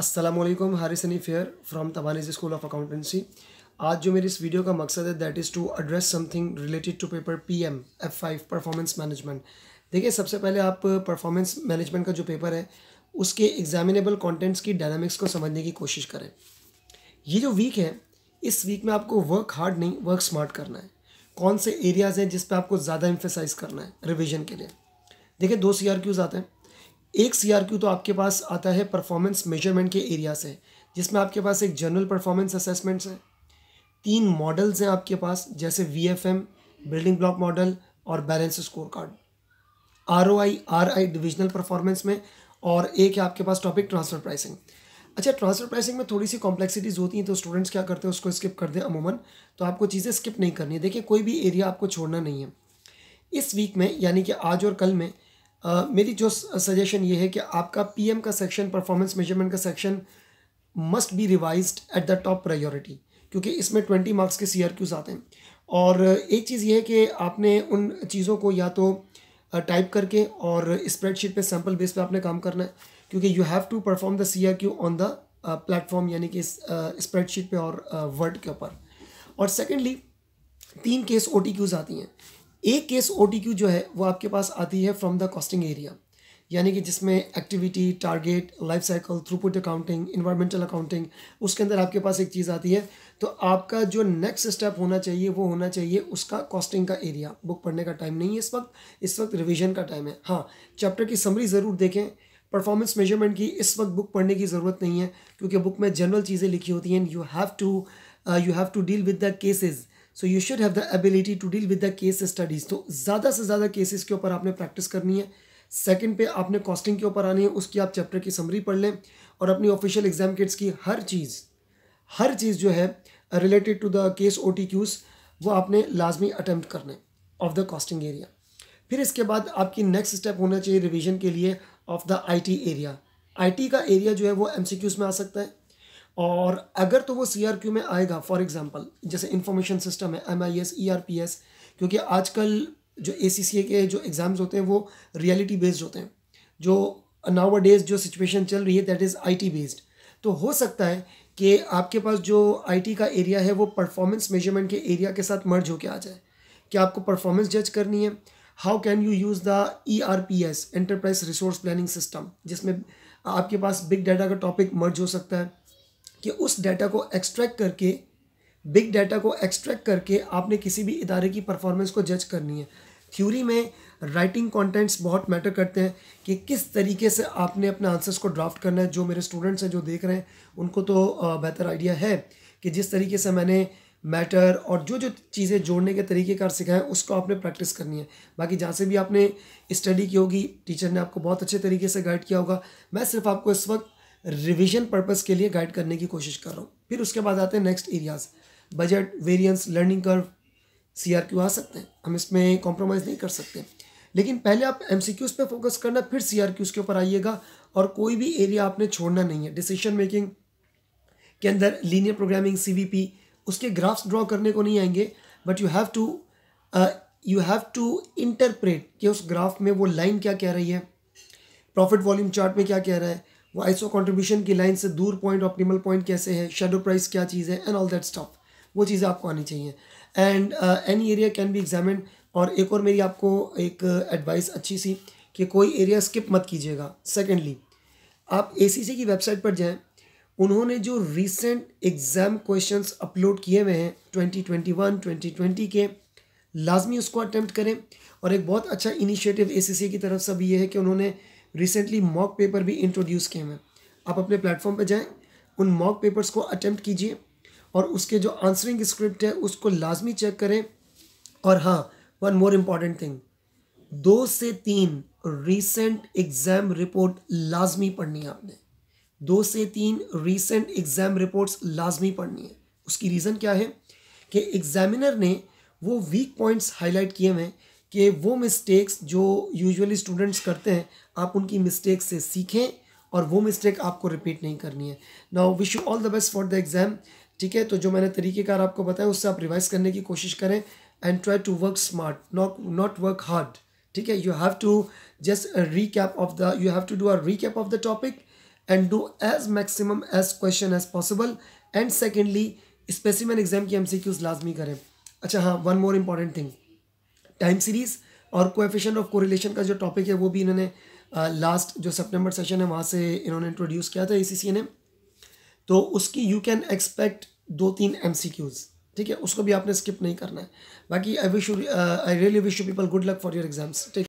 Aslam Harsani here from Tabani's school of accountancy आज जो मेरी इस वीडियो का मकसद है that is to address something related to paper P M F five performance management देखिए सबसे पहले आप परफॉर्मेंस मैनेजमेंट का जो पेपर है उसके एग्जामिनेबल कॉन्टेंट्स की डायनामिक्स को समझने की कोशिश करें ये जो वीक है इस वीक में आपको वर्क हार्ड नहीं वर्क स्मार्ट करना है कौन से एरियाज़ हैं जिस पर आपको ज़्यादा एम्फेसाइज़ करना है रिविजन के लिए देखिए दो सी आते हैं एक क्यू तो आपके पास आता है परफॉर्मेंस मेजरमेंट के एरिया से जिसमें आपके पास एक जनरल परफॉर्मेंस असेसमेंट्स है तीन मॉडल्स हैं आपके पास जैसे वी बिल्डिंग ब्लॉक मॉडल और balance score card R O I R I divisional performance में और एक है आपके पास टॉपिक ट्रांसफर प्राइसिंग अच्छा ट्रांसफर प्राइसिंग में थोड़ी सी कॉम्प्लेक्सिटीज़ होती हैं तो स्टूडेंट्स क्या करते हैं उसको स्किप कर दें अमूमन तो आपको चीज़ें स्किप नहीं करनी है देखिए कोई भी एरिया आपको छोड़ना नहीं है इस वीक में यानी कि आज और कल में मेरी जो सजेशन ये है कि आपका पीएम का सेक्शन परफॉर्मेंस मेजरमेंट का section must be revise at the top priority क्योंकि इसमें ट्वेंटी मार्क्स के सी आते हैं और एक चीज़ ये है कि आपने उन चीज़ों को या तो टाइप करके और स्प्रेडशीट पे सैम्पल बेस पे आपने काम करना है क्योंकि you have to perform the C on the platform यानी कि स्प्रेडशीट पे और वर्ड के ऊपर और सेकेंडली तीन केस ओ आती हैं एक केस ओ जो है वो आपके पास आती है फ्रॉम द कॉस्टिंग एरिया यानी कि जिसमें activity target life cycle throughput accounting environmental accounting उसके अंदर आपके पास एक चीज़ आती है तो आपका जो नेक्स्ट स्टेप होना चाहिए वो होना चाहिए उसका कॉस्टिंग का एरिया बुक पढ़ने का टाइम नहीं है इस वक्त इस वक्त रिविजन का टाइम है हाँ चैप्टर की समरी ज़रूर देखें परफॉर्मेंस मेजरमेंट की इस वक्त बुक पढ़ने की ज़रूरत नहीं है क्योंकि बुक में जनरल चीज़ें लिखी होती हैं you have to you have to deal with the cases so you should have the ability to deal with the case studies तो ज़्यादा से ज़्यादा केसेस के ऊपर आपने प्रैक्टिस करनी है सेकंड पे आपने कॉस्टिंग के ऊपर आनी है उसकी आप चैप्टर की समरी पढ़ लें और अपनी ऑफिशियल एग्जाम किट्स की हर चीज़ हर चीज़ जो है related to the case O T Qs वो आपने लाजमी अटैम्प्ट करने ऑफ द कॉस्टिंग एरिया फिर इसके बाद आपकी नेक्स्ट स्टेप होना चाहिए रिविजन के लिए of the T area T का एरिया जो है वो क्यूज में आ सकता है और अगर तो वो सी आर क्यू में आएगा फॉर एग्ज़ाम्पल जैसे इंफॉर्मेशन सिस्टम है M I S E R P S क्योंकि आजकल जो ए सी सी ए के जो एग्ज़ाम्स होते हैं वो रियलिटी बेस्ड होते हैं जो नाव डेज जो सिचुएशन चल रही है that is I T based तो हो सकता है कि आपके पास जो आई टी का एरिया है वो परफॉर्मेंस मेजरमेंट के एरिया के साथ मर्ज होकर आ जाए क्या आपको परफॉर्मेंस जज करनी है how can you use the E R P S enterprise resource planning system जिसमें आपके पास बिग डाटा का टॉपिक मर्ज हो सकता है कि उस डाटा को एक्सट्रैक्ट करके बिग डाटा को एक्सट्रैक्ट करके आपने किसी भी इदारे की परफॉर्मेंस को जज करनी है थ्योरी में राइटिंग कंटेंट्स बहुत मैटर करते हैं कि किस तरीके से आपने अपने आंसर्स को ड्राफ्ट करना है जो मेरे स्टूडेंट्स हैं जो देख रहे हैं उनको तो बेहतर आइडिया है कि जिस तरीके से मैंने मैटर और जो जो चीज़ें जोड़ने के तरीक़ेकार सिखाएं उसको आपने प्रैक्टिस करनी है बाकी जहाँ से भी आपने स्टडी की होगी टीचर ने आपको बहुत अच्छे तरीके से गाइड किया होगा मैं सिर्फ आपको इस वक्त रिविजन पर्पज़ के लिए गाइड करने की कोशिश कर रहा हूँ फिर उसके बाद आते हैं next areas budget variance learning curve C R Q आ सकते हैं हम इसमें कॉम्प्रोमाइज़ नहीं कर सकते लेकिन पहले आप एम सी क्यूज़ पर फोकस करना फिर सी आर क्यूज़ के ऊपर आइएगा और कोई भी एरिया आपने छोड़ना नहीं है डिसीशन मेकिंग के अंदर linear programming C V P उसके ग्राफ्स ड्रॉ करने को नहीं आएंगे but you have to you have to interpret कि उस ग्राफ में वो लाइन क्या कह रही है प्रॉफिट वॉल्यूम चार्ट में क्या कह रहा है वो आइसो कॉन्ट्रीब्यूशन की लाइन से दूर पॉइंट ऑप्टिमल पॉइंट कैसे है शेडो प्राइस क्या चीज़ है एंड ऑल दैट स्टॉफ वो चीज़ें आपको आनी चाहिए and any area can be examine और एक और मेरी आपको एक एडवाइस अच्छी सी कि कोई एरिया स्किप मत कीजिएगा सेकेंडली आप ए की वेबसाइट पर जाएँ उन्होंने जो रिसेंट एग्ज़ाम क्वेश्चंस अपलोड किए हुए हैं 2021, 2020 के लाजमी उसको अटैम्प्ट करें और एक बहुत अच्छा इनिशिएटिव सी की तरफ से भी ये है कि उन्होंने रिसेंटली मॉक पेपर भी इंट्रोड्यूस किए हैं आप अपने प्लेटफॉर्म पर जाएँ उन मॉक पेपर्स को अटैम्प्ट कीजिए और उसके जो आंसरिंग स्क्रिप्ट है उसको लाजमी चेक करें और हाँ वन मोर इम्पॉर्टेंट थिंग दो से तीन रीसेंट एग्ज़ाम रिपोर्ट लाजमी पढ़नी है आपने दो से तीन रीसेंट एग्ज़ाम रिपोर्ट्स लाजमी पढ़नी है उसकी रीज़न क्या है कि एग्ज़ामिनर ने वो वीक पॉइंट्स हाईलाइट किए हुए हैं कि वो मिस्टेक्स जो यूजुअली स्टूडेंट्स करते हैं आप उनकी मिस्टेक्स से सीखें और वो मिस्टेक आपको रिपीट नहीं करनी है now wish you all the best for the exam ठीक है तो जो मैंने तरीक़ेकार आपको बताया उससे आप रिवाइज करने की कोशिश करें and try to work smart not not work hard ठीक है you have to just recap of the you have to do a cap of the topic and do as maximum as question as possible and secondly specimen exam की M C Qs लाजमी करें अच्छा हाँ one more important thing time series और coefficient of correlation का जो topic है वो भी इन्होंने लास्ट जो सितंबर सेशन है वहाँ से इन्होंने इंट्रोड्यूस किया था ए ने तो उसकी यू कैन एक्सपेक्ट दो तीन एम ठीक है उसको भी आपने स्किप नहीं करना है बाकी I wish you I really wish you people good luck for your exams ठीक